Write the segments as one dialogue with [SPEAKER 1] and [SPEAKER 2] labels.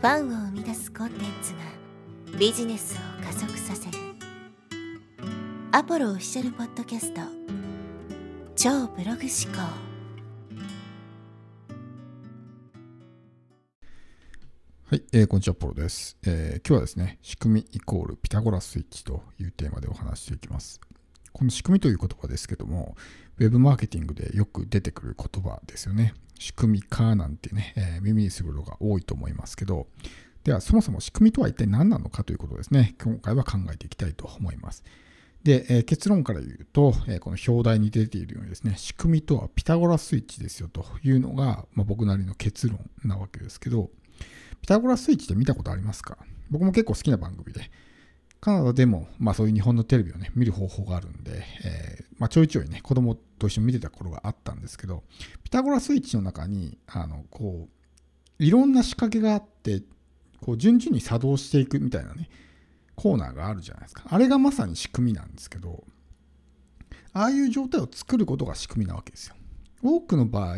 [SPEAKER 1] ファンを生み出すコンテンツがビジネスを加速させるアポロオフィシャルポッドキャスト超ブログ思考はい、えー、こんにちは、ポロです、えー、今日はですね、仕組みイコールピタゴラスイッチというテーマでお話していきます。この仕組みという言葉ですけども、ウェブマーケティングでよく出てくる言葉ですよね。仕組みかなんてね、えー、耳にすることが多いと思いますけど、ではそもそも仕組みとは一体何なのかということですね、今回は考えていきたいと思います。で、えー、結論から言うと、えー、この表題に出ているようにですね、仕組みとはピタゴラスイッチですよというのが、まあ、僕なりの結論なわけですけど、ピタゴラスイッチって見たことありますか僕も結構好きな番組で、カナダでも、まあ、そういう日本のテレビをね、見る方法があるんで、えー、まあ、ちょいちょいね、子供と一緒に見てた頃があったんですけど、ピタゴラスイッチの中に、あの、こう、いろんな仕掛けがあって、こう、順々に作動していくみたいなね、コーナーがあるじゃないですか。あれがまさに仕組みなんですけど、ああいう状態を作ることが仕組みなわけですよ。多くの場合、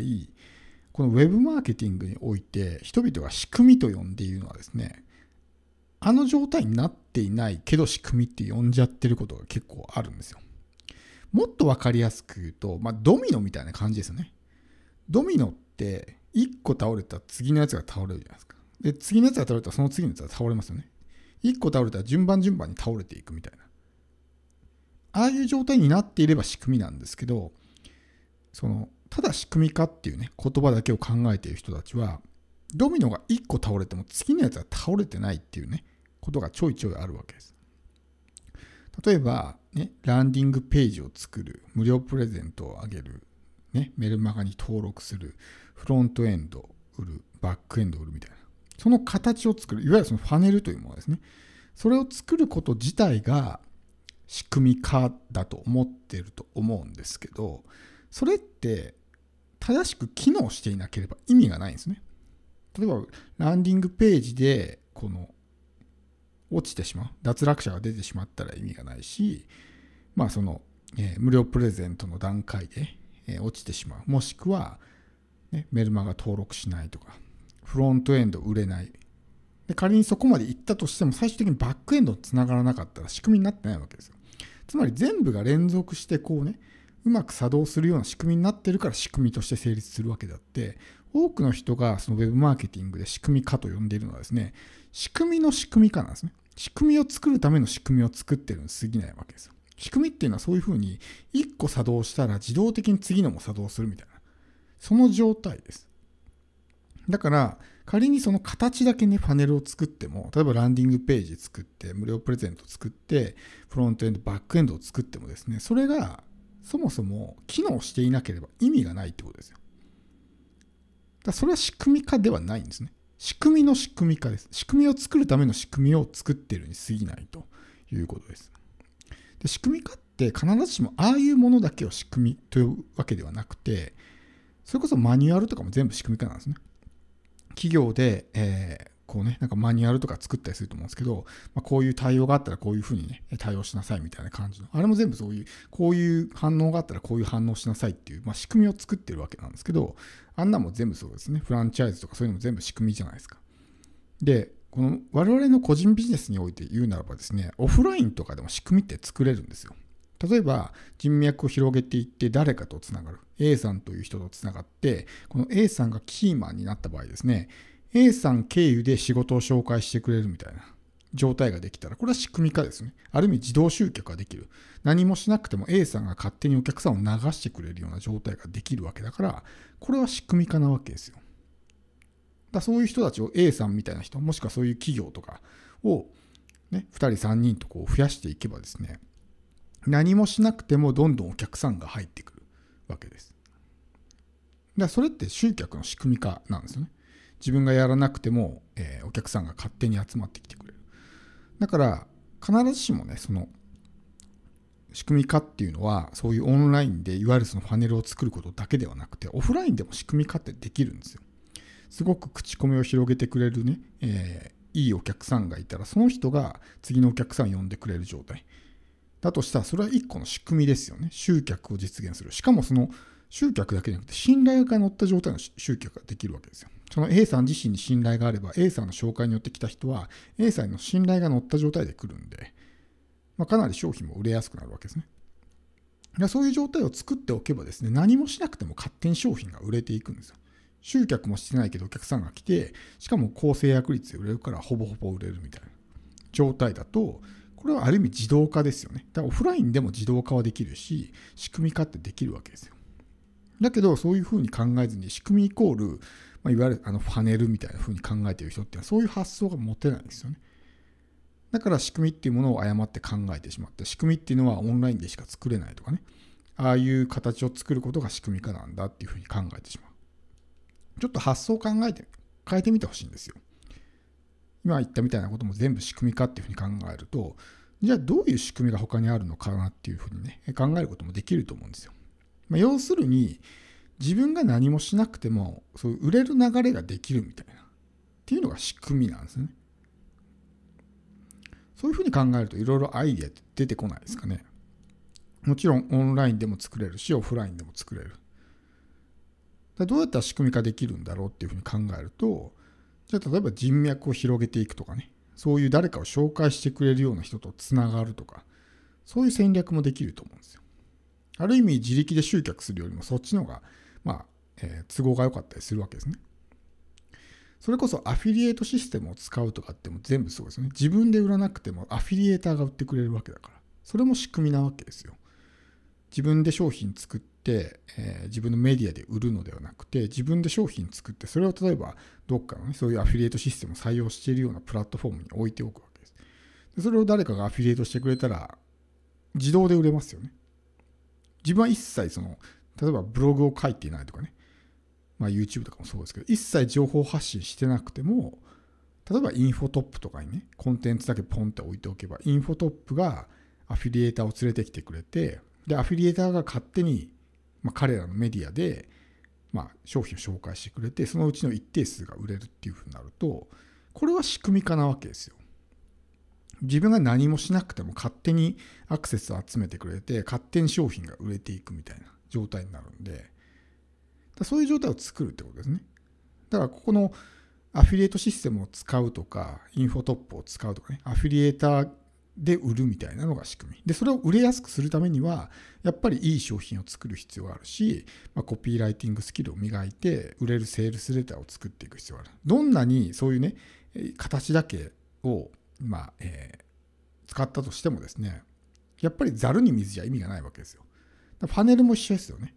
[SPEAKER 1] このウェブマーケティングにおいて、人々が仕組みと呼んでいるのはですね、あの状態になっっていないけど仕組みって呼んじゃってることが結構あるんですよ。もっと分かりやすく言うと、まあ、ドミノみたいな感じですよね。ドミノって1個倒れたら次のやつが倒れるじゃないですか。で、次のやつが倒れたらその次のやつが倒れますよね。1個倒れたら順番順番に倒れていくみたいな。ああいう状態になっていれば仕組みなんですけど、その、ただ仕組みかっていうね、言葉だけを考えている人たちは、ドミノが1個倒れても次のやつは倒れてないっていうね、ことがちょいちょいあるわけです。例えば、ね、ランディングページを作る、無料プレゼントをあげる、ね、メルマガに登録する、フロントエンド売る、バックエンド売るみたいな。その形を作る、いわゆるそのファネルというものですね。それを作ること自体が仕組み化だと思ってると思うんですけど、それって正しく機能していなければ意味がないんですね。例えば、ランディングページで、この落ちてしまう脱落者が出てしまったら意味がないしまあその、えー、無料プレゼントの段階で、えー、落ちてしまうもしくは、ね、メルマが登録しないとかフロントエンド売れないで仮にそこまで行ったとしても最終的にバックエンドつながらなかったら仕組みになってないわけですよつまり全部が連続してこうねうまく作動するような仕組みになってるから仕組みとして成立するわけであって多くの人がそのウェブマーケティングで仕組み化と呼んでいるのはですね仕組みの仕組み化なんですね仕組みを作るための仕組みを作ってるに過ぎないわけですよ。仕組みっていうのはそういうふうに、1個作動したら自動的に次のも作動するみたいな、その状態です。だから、仮にその形だけにパネルを作っても、例えばランディングページ作って、無料プレゼント作って、フロントエンド、バックエンドを作ってもですね、それがそもそも機能していなければ意味がないってことですよ。だそれは仕組み化ではないんですね。仕組みの仕組み化です。仕組みを作るための仕組みを作ってるに過ぎないということです。で仕組み化って必ずしもああいうものだけを仕組みというわけではなくて、それこそマニュアルとかも全部仕組み化なんですね。企業で、えこうね、なんかマニュアルとか作ったりすると思うんですけど、まあ、こういう対応があったらこういうふうにね、対応しなさいみたいな感じの、あれも全部そういう、こういう反応があったらこういう反応しなさいっていう、まあ、仕組みを作ってるわけなんですけど、あんなも全部そうですね、フランチャイズとかそういうのも全部仕組みじゃないですか。で、この我々の個人ビジネスにおいて言うならばですね、オフラインとかでも仕組みって作れるんですよ。例えば人脈を広げていって誰かとつながる A さんという人とつながってこの A さんがキーマンになった場合ですね A さん経由で仕事を紹介してくれるみたいな状態ができたら、これは仕組み化ですね。ある意味自動集客ができる。何もしなくても A さんが勝手にお客さんを流してくれるような状態ができるわけだから、これは仕組み化なわけですよ。だそういう人たちを A さんみたいな人、もしくはそういう企業とかを、ね、2人3人とこう増やしていけばですね、何もしなくてもどんどんお客さんが入ってくるわけです。だそれって集客の仕組み化なんですよね。自分がやらなくても、えー、お客さんが勝手に集まってきてくれる。だから必ずしもね、その仕組み化っていうのはそういうオンラインでいわゆるそのパネルを作ることだけではなくてオフラインでも仕組み化ってできるんですよ。すごく口コミを広げてくれるね、えー、いいお客さんがいたらその人が次のお客さんを呼んでくれる状態。だとしたらそれは1個の仕組みですよね。集客を実現する。しかもその集客だけじゃなくて信頼が乗った状態の集客ができるわけですよ。その A さん自身に信頼があれば A さんの紹介によって来た人は A さんの信頼が乗った状態で来るんで、まあ、かなり商品も売れやすくなるわけですね。そういう状態を作っておけばですね、何もしなくても勝手に商品が売れていくんですよ。集客もしてないけどお客さんが来て、しかも高成約率で売れるからほぼほぼ売れるみたいな状態だと、これはある意味自動化ですよね。だからオフラインでも自動化はできるし、仕組み化ってできるわけですよ。だけど、そういうふうに考えずに、仕組みイコール、まあ、いわゆるあのファネルみたいなふうに考えてる人っていうのは、そういう発想が持てないんですよね。だから仕組みっていうものを誤って考えてしまって、仕組みっていうのはオンラインでしか作れないとかね、ああいう形を作ることが仕組み化なんだっていうふうに考えてしまう。ちょっと発想を考えて、変えてみてほしいんですよ。今言ったみたいなことも全部仕組み化っていうふうに考えると、じゃあどういう仕組みが他にあるのかなっていうふうにね、考えることもできると思うんですよ。まあ、要するに自分が何もしなくてもそう売れる流れができるみたいなっていうのが仕組みなんですね。そういうふうに考えるといろいろアイディアって出てこないですかね。もちろんオンラインでも作れるしオフラインでも作れる。どうやったら仕組み化できるんだろうっていうふうに考えるとじゃあ例えば人脈を広げていくとかねそういう誰かを紹介してくれるような人とつながるとかそういう戦略もできると思うんですよ。ある意味自力で集客するよりもそっちの方が、まあ、えー、都合が良かったりするわけですね。それこそアフィリエイトシステムを使うとかっても全部そうですよね。自分で売らなくてもアフィリエーターが売ってくれるわけだから。それも仕組みなわけですよ。自分で商品作って、えー、自分のメディアで売るのではなくて、自分で商品作って、それを例えばどっかのね、そういうアフィリエイトシステムを採用しているようなプラットフォームに置いておくわけです。でそれを誰かがアフィリエイトしてくれたら、自動で売れますよね。自分は一切その、例えばブログを書いていないとかね、まあ、YouTube とかもそうですけど、一切情報発信してなくても、例えばインフォトップとかにね、コンテンツだけポンって置いておけば、インフォトップがアフィリエーターを連れてきてくれて、で、アフィリエーターが勝手に、まあ、彼らのメディアで、まあ、商品を紹介してくれて、そのうちの一定数が売れるっていうふうになると、これは仕組み化なわけですよ。自分が何もしなくても勝手にアクセスを集めてくれて、勝手に商品が売れていくみたいな状態になるんで、そういう状態を作るってことですね。だからここのアフィリエイトシステムを使うとか、インフォトップを使うとかね、アフィリエイターで売るみたいなのが仕組み。で、それを売れやすくするためには、やっぱりいい商品を作る必要があるし、まあ、コピーライティングスキルを磨いて、売れるセールスレターを作っていく必要がある。どんなにそういうね、形だけをまあ、えー、使ったとしてもですね、やっぱりざるに水じゃ意味がないわけですよ。パネルも一緒ですよね。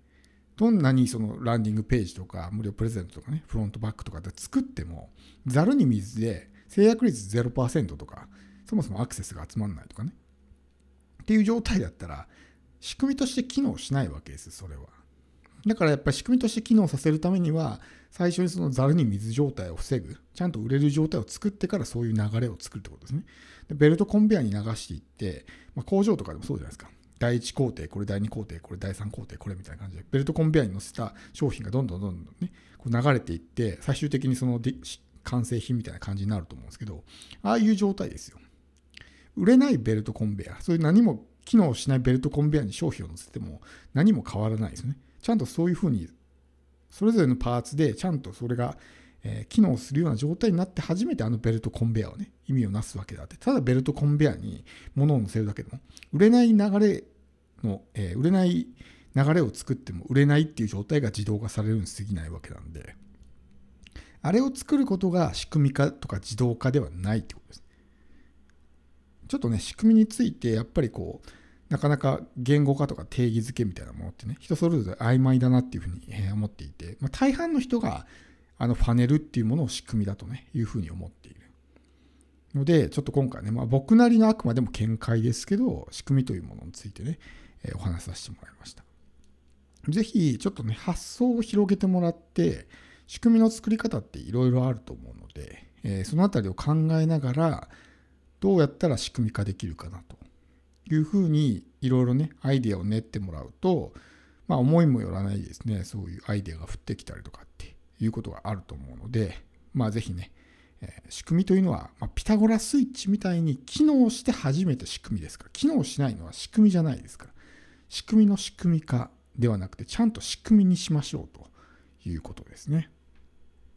[SPEAKER 1] どんなにそのランディングページとか無料プレゼントとかね、フロントバックとかで作っても、ざるに水で制約率0%とか、そもそもアクセスが集まらないとかね。っていう状態だったら、仕組みとして機能しないわけです、それは。だからやっぱり仕組みとして機能させるためには、最初にそのざるに水状態を防ぐ、ちゃんと売れる状態を作ってからそういう流れを作るってことですね。でベルトコンベアに流していって、まあ、工場とかでもそうじゃないですか。第1工程、これ第2工程、これ第3工程、これみたいな感じで、ベルトコンベアに乗せた商品がどんどんどんどんね、こう流れていって、最終的にその完成品みたいな感じになると思うんですけど、ああいう状態ですよ。売れないベルトコンベア、そういう何も機能しないベルトコンベアに商品を乗せても何も変わらないですね。ちゃんとそういうふうに、それぞれのパーツでちゃんとそれが、え機能するような状態になって初めてあのベルトコンベアをね、意味をなすわけであって、ただベルトコンベアに物を乗せるだけでも、売れない流れの、え売れない流れを作っても売れないっていう状態が自動化されるに過ぎないわけなんで、あれを作ることが仕組み化とか自動化ではないってことです。ちょっとね、仕組みについてやっぱりこう、なかなか言語化とか定義づけみたいなものってね人それぞれ曖昧だなっていうふうに思っていて、まあ、大半の人があのファネルっていうものを仕組みだとねいうふうに思っているのでちょっと今回ね、まあ、僕なりのあくまでも見解ですけど仕組みというものについてね、えお話しさせてもらいました是非ちょっとね発想を広げてもらって仕組みの作り方っていろいろあると思うので、えその辺りを考えながらどうやったら仕組み化できるかなというふうにいろいろねアイデアを練ってもらうと、まあ、思いもよらないですねそういうアイデアが降ってきたりとかっていうことがあると思うので、まあ、是非ね、え仕組みというのは、まあ、ピタゴラスイッチみたいに機能して初めて仕組みですから機能しないのは仕組みじゃないですから仕組みの仕組み化ではなくてちゃんと仕組みにしましょうということですね。